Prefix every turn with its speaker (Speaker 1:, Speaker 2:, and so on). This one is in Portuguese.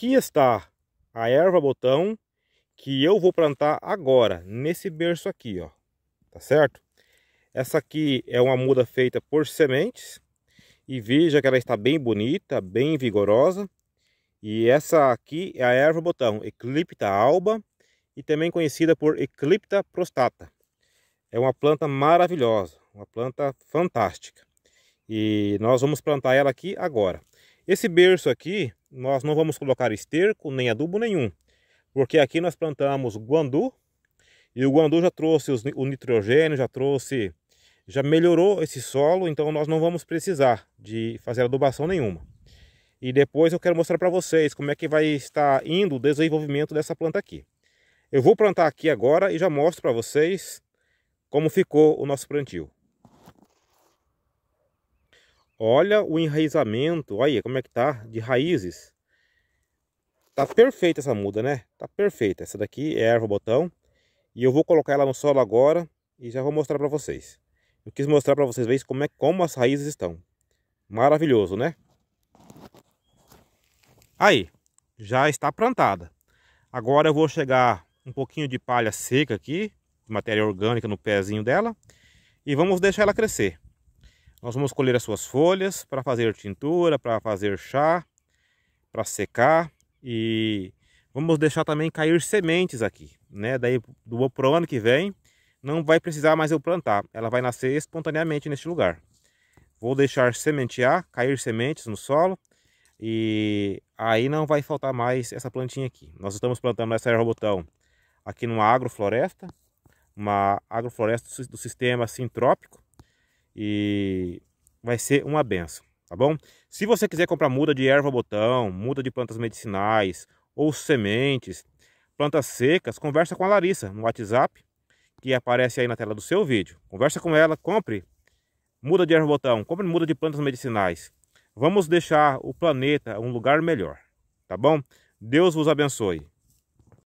Speaker 1: aqui está a erva botão que eu vou plantar agora, nesse berço aqui, ó. Tá certo? Essa aqui é uma muda feita por sementes. E veja que ela está bem bonita, bem vigorosa. E essa aqui é a erva botão, Eclipta alba. E também conhecida por Eclipta prostata. É uma planta maravilhosa, uma planta fantástica. E nós vamos plantar ela aqui agora. Esse berço aqui, nós não vamos colocar esterco nem adubo nenhum, porque aqui nós plantamos guandu, e o guandu já trouxe os, o nitrogênio, já trouxe, já melhorou esse solo, então nós não vamos precisar de fazer adubação nenhuma. E depois eu quero mostrar para vocês como é que vai estar indo o desenvolvimento dessa planta aqui. Eu vou plantar aqui agora e já mostro para vocês como ficou o nosso plantio. Olha o enraizamento, olha aí como é que tá de raízes. Tá perfeita essa muda, né? Tá perfeita. Essa daqui é erva botão. E eu vou colocar ela no solo agora e já vou mostrar para vocês. Eu quis mostrar para vocês verem como, é, como as raízes estão. Maravilhoso, né? Aí, já está plantada. Agora eu vou chegar um pouquinho de palha seca aqui, de matéria orgânica no pezinho dela. E vamos deixar ela crescer. Nós vamos colher as suas folhas para fazer tintura, para fazer chá, para secar e vamos deixar também cair sementes aqui, né? Daí do o ano que vem não vai precisar mais eu plantar, ela vai nascer espontaneamente neste lugar. Vou deixar sementear, cair sementes no solo e aí não vai faltar mais essa plantinha aqui. Nós estamos plantando essa erva botão aqui numa agrofloresta, uma agrofloresta do sistema sintrópico, e vai ser uma benção, tá bom? Se você quiser comprar muda de erva botão, muda de plantas medicinais ou sementes, plantas secas, conversa com a Larissa no WhatsApp que aparece aí na tela do seu vídeo. Conversa com ela, compre muda de erva botão, compre muda de plantas medicinais. Vamos deixar o planeta um lugar melhor, tá bom? Deus vos abençoe.